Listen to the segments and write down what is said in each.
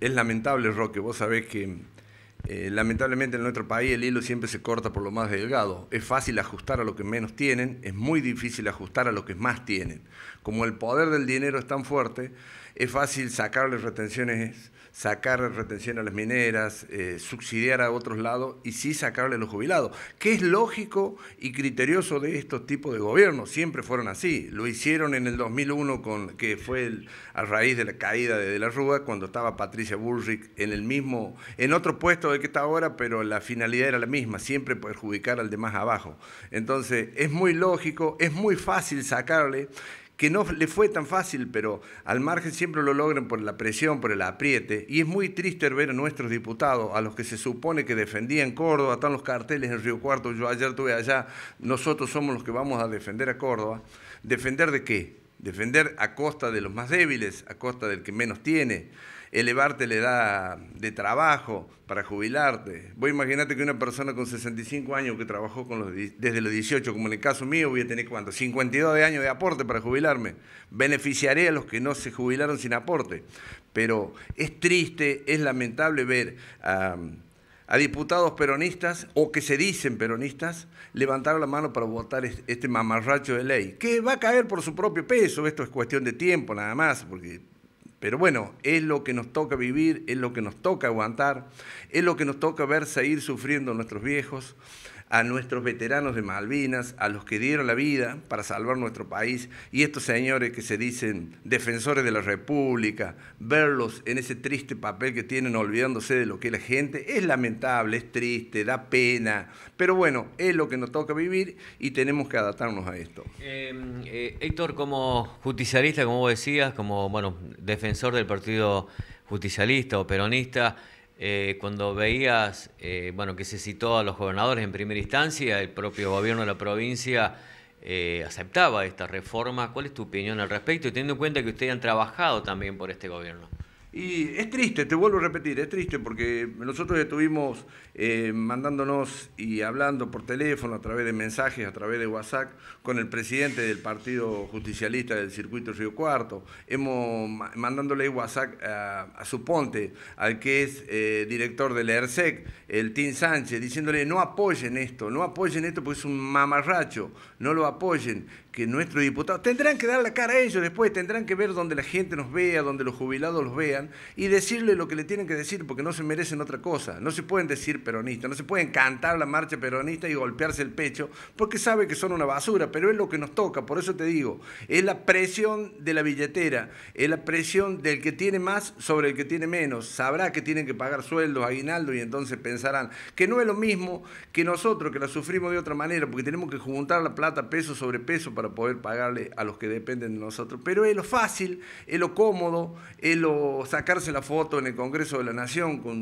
es lamentable, Roque, vos sabés que eh, lamentablemente en nuestro país el hilo siempre se corta por lo más delgado. Es fácil ajustar a lo que menos tienen, es muy difícil ajustar a lo que más tienen. Como el poder del dinero es tan fuerte, es fácil sacarle retenciones, sacar retención a las mineras, eh, subsidiar a otros lados y sí sacarle a los jubilados, que es lógico y criterioso de estos tipos de gobiernos, siempre fueron así. Lo hicieron en el 2001, con, que fue a raíz de la caída de, la Rúa, cuando estaba Patricia Bullrich en el mismo, en otro puesto de que está ahora, pero la finalidad era la misma, siempre perjudicar al de más abajo. Entonces, es muy lógico, es muy fácil sacarle que no le fue tan fácil, pero al margen siempre lo logran por la presión, por el apriete. Y es muy triste ver a nuestros diputados, a los que se supone que defendían Córdoba, están los carteles en Río Cuarto, yo ayer tuve allá, nosotros somos los que vamos a defender a Córdoba. ¿Defender de qué? defender a costa de los más débiles, a costa del que menos tiene, elevarte la edad de trabajo para jubilarte. Voy a imaginarte que una persona con 65 años que trabajó desde los 18, como en el caso mío, voy a tener cuánto, 52 años de aporte para jubilarme. Beneficiaré a los que no se jubilaron sin aporte. Pero es triste, es lamentable ver a diputados peronistas o que se dicen peronistas levantar la mano para votar este mamarracho de ley, que va a caer por su propio peso, esto es cuestión de tiempo nada más, porque pero bueno, es lo que nos toca vivir, es lo que nos toca aguantar, es lo que nos toca ver seguir sufriendo nuestros viejos a nuestros veteranos de Malvinas, a los que dieron la vida para salvar nuestro país, y estos señores que se dicen defensores de la República, verlos en ese triste papel que tienen olvidándose de lo que es la gente, es lamentable, es triste, da pena, pero bueno, es lo que nos toca vivir y tenemos que adaptarnos a esto. Em, eh, Héctor, como justicialista, como vos decías, como bueno, defensor del partido justicialista o peronista, eh, cuando veías, eh, bueno, que se citó a los gobernadores en primera instancia, el propio gobierno de la provincia eh, aceptaba esta reforma, ¿cuál es tu opinión al respecto? Y teniendo en cuenta que ustedes han trabajado también por este gobierno. Y es triste, te vuelvo a repetir, es triste porque nosotros estuvimos eh, mandándonos y hablando por teléfono, a través de mensajes, a través de WhatsApp, con el presidente del Partido Justicialista del Circuito Río Cuarto. Hemos mandándole WhatsApp a, su ponte, al que es eh, director del ERSEC, el Tim Sánchez, diciéndole no apoyen esto, no apoyen esto porque es un mamarracho, no lo apoyen que nuestros diputados tendrán que dar la cara a ellos después, tendrán que ver donde la gente nos vea, donde los jubilados los vean y decirle lo que le tienen que decir porque no se merecen otra cosa. No se pueden decir peronistas, no se pueden cantar la marcha peronista y golpearse el pecho porque sabe que son una basura, pero es lo que nos toca, por eso te digo, es la presión de la billetera, es la presión del que tiene más sobre el que tiene menos. Sabrá que tienen que pagar sueldos, aguinaldo y entonces pensarán que no es lo mismo que nosotros que la sufrimos de otra manera porque tenemos que juntar la plata peso sobre peso para poder pagarle a los que dependen de nosotros. Pero es lo fácil, es lo cómodo, es lo sacarse la foto en el Congreso de la Nación con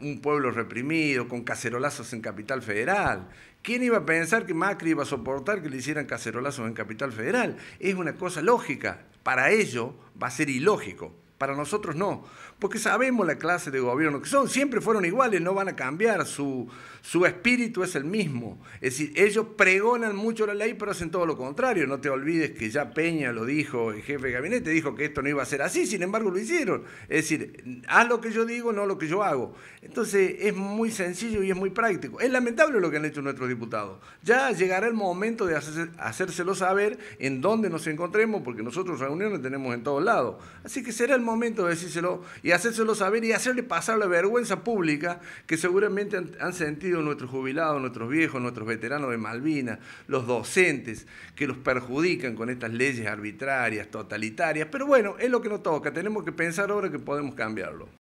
un pueblo reprimido, con cacerolazos en Capital Federal. ¿Quién iba a pensar que Macri iba a soportar que le hicieran cacerolazos en Capital Federal? Es una cosa lógica. Para ello va a ser ilógico. Para nosotros no, porque sabemos la clase de gobierno que son, siempre fueron iguales, no van a cambiar, su, su espíritu es el mismo. Es decir, ellos pregonan mucho la ley, pero hacen todo lo contrario. No te olvides que ya Peña lo dijo, el jefe de gabinete dijo que esto no iba a ser así, sin embargo lo hicieron. Es decir, haz lo que yo digo, no lo que yo hago. Entonces es muy sencillo y es muy práctico. Es lamentable lo que han hecho nuestros diputados. Ya llegará el momento de hacérselo saber en dónde nos encontremos, porque nosotros reuniones tenemos en todos lados. Así que será el momento momento de decírselo y hacérselo saber y hacerle pasar la vergüenza pública que seguramente han, sentido nuestros jubilados, nuestros viejos, nuestros veteranos de Malvinas, los docentes que los perjudican con estas leyes arbitrarias, totalitarias. Pero bueno, es lo que nos toca. Tenemos que pensar ahora que podemos cambiarlo.